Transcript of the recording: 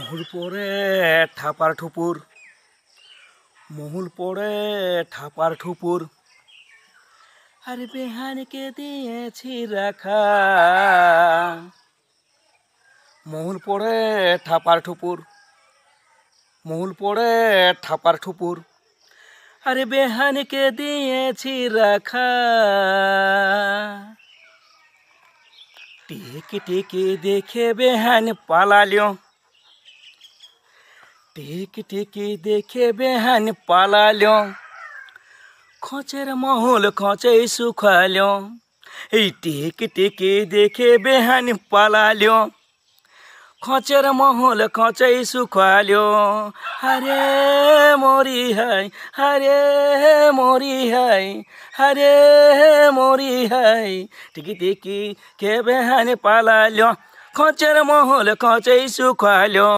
মহুল পরে ঠাপার ঠুপুর মহুল পরে ঠাপার ঠুপুর আর বেহানকে দিয়েছি রাখা মহুল পরে ঠাপার ঠুপুর মহুল পরে ঠাপার ঠুপুর আরে বেহানকে দিয়েছি রাখা টেকে টেকে দেখে বেহান পালালিও टेक टेकी देखे बिहान खोचेर खचेर महल खचै सुखाल्यो ए टेक टेकी देखे बिहान खोचेर खचेर महल सुख सुखाल्यो हरे मोरी है हरे मोरी है हरे मोरी है टिकी टिकी के बिहान खोचेर खचेर महल सुख सुखाल्यो